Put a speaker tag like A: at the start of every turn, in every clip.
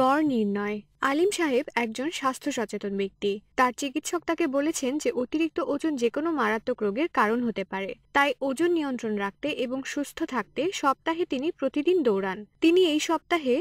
A: গড় নির্ণয় আলিম সাহেব একজন স্বাস্থ্য সচেতন ব্যক্তি তার চিকিৎসক তাকে বলেছেন যে অতিরিক্ত ওজন যে কোনো মারাত্মক রোগের কারণ হতে পারে তাই ওজন নিয়ন্ত্রণ রাখতে এবং সুস্থ থাকতে সপ্তাহে তিনি প্রতিদিন দৌড়ান তিনি এই সপ্তাহে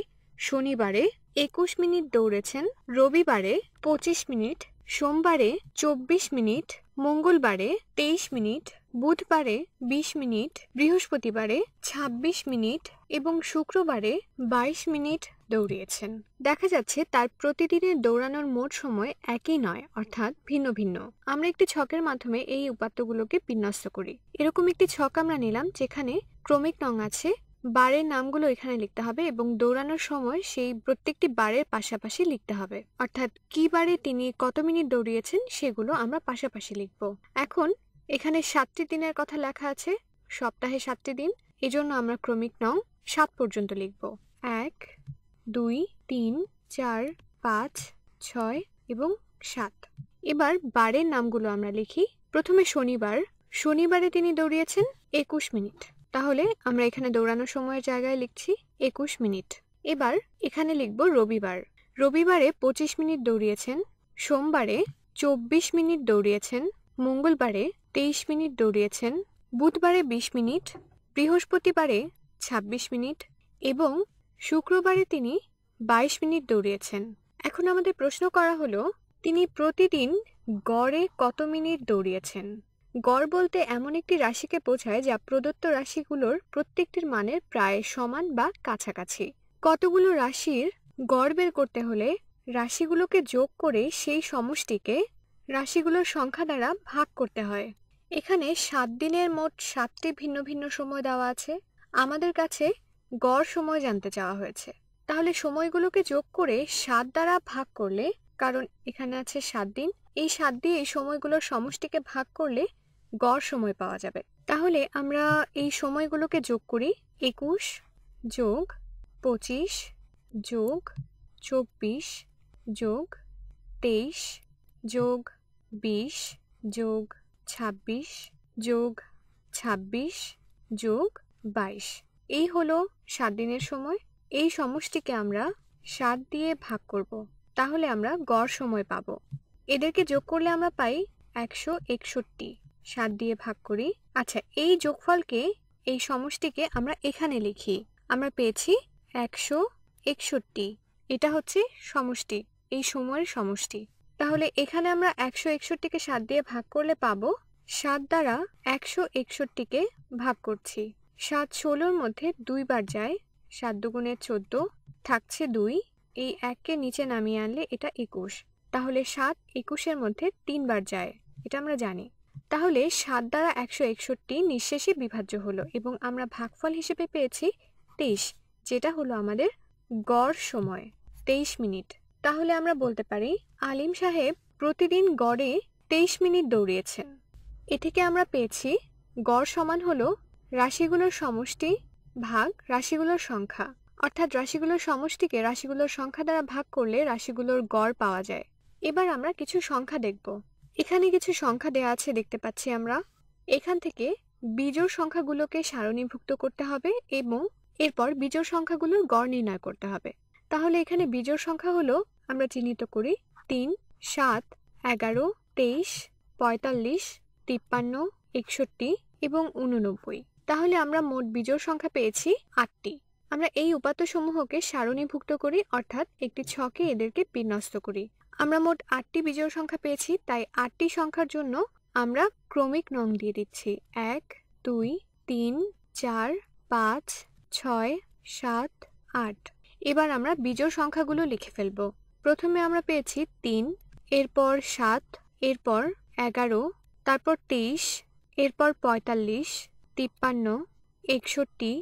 A: শনিবারে একুশ মিনিট দৌড়েছেন রবিবারে পঁচিশ মিনিট সোমবারে চব্বিশ মিনিট মঙ্গলবারে তেইশ মিনিট বুধবারে ২০ মিনিট বৃহস্পতিবারে ২৬ মিনিট এবং শুক্রবারে ২২ মিনিট দৌড়িয়েছেন দেখা যাচ্ছে তার প্রতিদিনের দৌড়ানোর মোট সময় একই নয় অর্থাৎ ভিন্ন ভিন্ন আমরা একটি ছকের মাধ্যমে এই উপাত্তগুলোকে বিন্যস্ত করি এরকম একটি ছক আমরা নিলাম যেখানে ক্রমিক নং আছে বারের নামগুলো এখানে লিখতে হবে এবং দৌড়ানোর সময় সেই প্রত্যেকটি বারের পাশাপাশি লিখতে হবে অর্থাৎ কি বারে তিনি কত মিনিট দৌড়িয়েছেন সেগুলো আমরা পাশাপাশি লিখব এখন এখানে সাতটি দিনের কথা লেখা আছে সপ্তাহে সাতটি দিন এই জন্য আমরা ক্রমিক নং সাত পর্যন্ত লিখব এক দুই তিন চার পাঁচ ছয় এবং সাত এবার বারের নামগুলো আমরা লিখি প্রথমে শনিবার শনিবারে তিনি দৌড়িয়েছেন একুশ মিনিট তাহলে আমরা এখানে দৌড়ানোর সময়ের জায়গায় লিখছি একুশ মিনিট এবার এখানে লিখব রবিবার রবিবারে পঁচিশ মিনিট দৌড়িয়েছেন সোমবারে চব্বিশ মিনিট দৌড়িয়েছেন মঙ্গলবারে তেইশ মিনিট দৌড়িয়েছেন বুধবারে ২০ মিনিট বৃহস্পতিবারে ২৬ মিনিট এবং শুক্রবারে তিনি ২২ মিনিট দৌড়িয়েছেন এখন আমাদের প্রশ্ন করা হলো তিনি প্রতিদিন গড়ে কত মিনিট দৌড়িয়েছেন গড় বলতে এমন একটি রাশিকে বোঝায় যা প্রদত্ত রাশিগুলোর প্রত্যেকটির মানের প্রায় সমান বা কাছাকাছি কতগুলো রাশির গড় বের করতে হলে রাশিগুলোকে যোগ করে সেই সমষ্টিকে রাশিগুলোর সংখ্যা দ্বারা ভাগ করতে হয় এখানে সাত দিনের মোট সাতটি ভিন্ন ভিন্ন সময় দেওয়া আছে আমাদের কাছে গড় সময় জানতে চাওয়া হয়েছে তাহলে সময়গুলোকে যোগ করে সাত দ্বারা ভাগ করলে কারণ এখানে আছে সাত দিন এই সাত দিয়ে এই সময়গুলোর সমষ্টিকে ভাগ করলে গড় সময় পাওয়া যাবে তাহলে আমরা এই সময়গুলোকে যোগ করি একুশ যোগ পঁচিশ যোগ চব্বিশ যোগ তেইশ যোগ বিশ যোগ ছাব্বিশ যোগ ছাব্বিশ যোগ বাইশ এই হলো সাত দিনের সময় এই সমষ্টিকে আমরা সাত দিয়ে ভাগ করব। তাহলে আমরা গড় সময় পাব এদেরকে যোগ করলে আমরা পাই একশো একষট্টি সাত দিয়ে ভাগ করি আচ্ছা এই যোগফলকে এই সমষ্টিকে আমরা এখানে লিখি আমরা পেয়েছি একশো একষট্টি এটা হচ্ছে সমষ্টি এই সময়ের সমষ্টি তাহলে এখানে আমরা একশো একষট্টিকে সাত দিয়ে ভাগ করলে পাবো সাত দ্বারা একশো একষট্টিকে ভাগ করছি সাত ষোলোর মধ্যে দুইবার যায় সাত দুগুণে চোদ্দ থাকছে দুই এই এককে নিচে নামিয়ে আনলে এটা একুশ তাহলে সাত একুশের মধ্যে তিনবার যায় এটা আমরা জানি তাহলে সাত দ্বারা একশো একষট্টি নিঃশেষে বিভাজ্য হলো এবং আমরা ভাগফল হিসেবে পেয়েছি তেইশ যেটা হলো আমাদের গড় সময় তেইশ মিনিট তাহলে আমরা বলতে পারি আলিম সাহেব প্রতিদিন গড়ে তেইশ মিনিট দৌড়িয়েছেন এ থেকে আমরা পেয়েছি গড় সমান হলো রাশিগুলোর সমষ্টি ভাগ রাশিগুলোর সংখ্যা অর্থাৎ রাশিগুলোর সমষ্টিকে রাশিগুলোর সংখ্যা দ্বারা ভাগ করলে রাশিগুলোর গড় পাওয়া যায় এবার আমরা কিছু সংখ্যা দেখব এখানে কিছু সংখ্যা দেয়া আছে দেখতে পাচ্ছি আমরা এখান থেকে বিজোড় সংখ্যাগুলোকে সারণীভুক্ত করতে হবে এবং এরপর বিজোড় সংখ্যাগুলোর গড় নির্ণয় করতে হবে তাহলে এখানে বিজোড় সংখ্যা হলো আমরা চিহ্নিত করি তিন সাত এগারো তেইশ পঁয়তাল্লিশ তিপ্পান্ন একষট্টি এবং উননব্বই তাহলে আমরা মোট বিজোড় সংখ্যা পেয়েছি আটটি আমরা এই উপাত্তসমূহকে সারণীভুক্ত করি অর্থাৎ একটি ছকে এদেরকে বিন্যস্ত করি আমরা মোট আটটি বিজোড় সংখ্যা পেয়েছি তাই আটটি সংখ্যার জন্য আমরা ক্রমিক নং দিয়ে দিচ্ছি এক দুই তিন চার পাঁচ ছয় সাত আট এবার আমরা বিজোড় সংখ্যাগুলো লিখে ফেলব প্রথমে আমরা পেয়েছি তিন এরপর সাত এরপর এগারো তারপর তেইশ এরপর পঁয়তাল্লিশ তিপ্পান্ন একষট্টি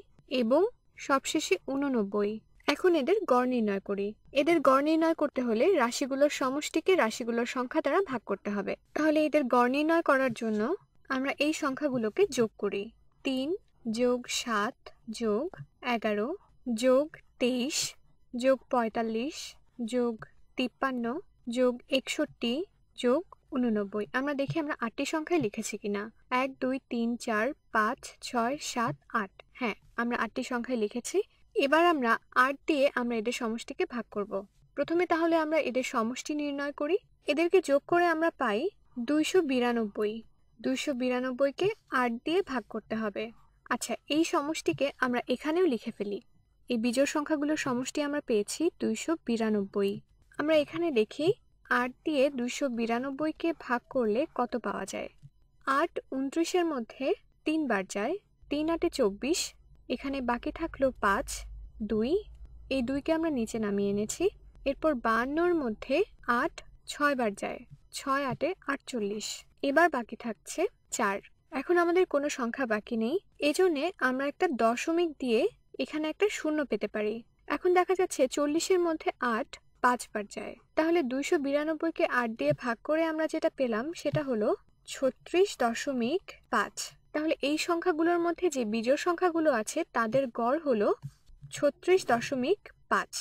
A: এবং সবশেষে উননব্বই এখন এদের গড় নির্ণয় করি এদের গড় নির্ণয় করতে হলে রাশিগুলোর সমষ্টিকে রাশিগুলোর সংখ্যা দ্বারা ভাগ করতে হবে তাহলে এদের গড় নির্ণয় করার জন্য আমরা এই সংখ্যাগুলোকে যোগ করি তিন যোগ সাত যোগ এগারো যোগ তেইশ যোগ পঁয়তাল্লিশ যোগ তিপ্পান্ন যোগ একষট্টি যোগ উননব্বই আমরা দেখি আমরা আটটি সংখ্যায় লিখেছি কিনা এক দুই তিন চার পাঁচ ছয় সাত আট হ্যাঁ আমরা আটটি সংখ্যায় লিখেছি এবার আমরা আট দিয়ে আমরা এদের সমষ্টিকে ভাগ করব। প্রথমে তাহলে আমরা এদের সমষ্টি নির্ণয় করি এদেরকে যোগ করে আমরা পাই দুইশো বিরানব্বই দুইশো বিরানব্বইকে আট দিয়ে ভাগ করতে হবে আচ্ছা এই সমষ্টিকে আমরা এখানেও লিখে ফেলি এই বিজোড় সংখ্যাগুলোর সমষ্টি আমরা পেয়েছি দুইশো বিরানব্বই আমরা এখানে দেখি আট দিয়ে দুইশো বিরানব্বইকে ভাগ করলে কত পাওয়া যায় আট উনত্রিশের মধ্যে তিনবার যায় তিন আটে চব্বিশ এখানে বাকি থাকলো পাঁচ দুই এই দুইকে আমরা নিচে নামিয়ে এনেছি এরপর বান্নর মধ্যে আট ছয়বার যায় ছয় আটে আটচল্লিশ এবার বাকি থাকছে চার এখন আমাদের কোনো সংখ্যা বাকি নেই এজন্যে আমরা একটা দশমিক দিয়ে এখানে একটা শূন্য পেতে পারি এখন দেখা যাচ্ছে চল্লিশের মধ্যে আট পাঁচবার যায় তাহলে দুইশো বিরানব্বইকে আট দিয়ে ভাগ করে আমরা যেটা পেলাম সেটা হলো ছত্রিশ দশমিক পাঁচ তাহলে এই সংখ্যাগুলোর মধ্যে যে বিজোড় সংখ্যাগুলো আছে তাদের গড় হলো ছত্রিশ দশমিক পাঁচ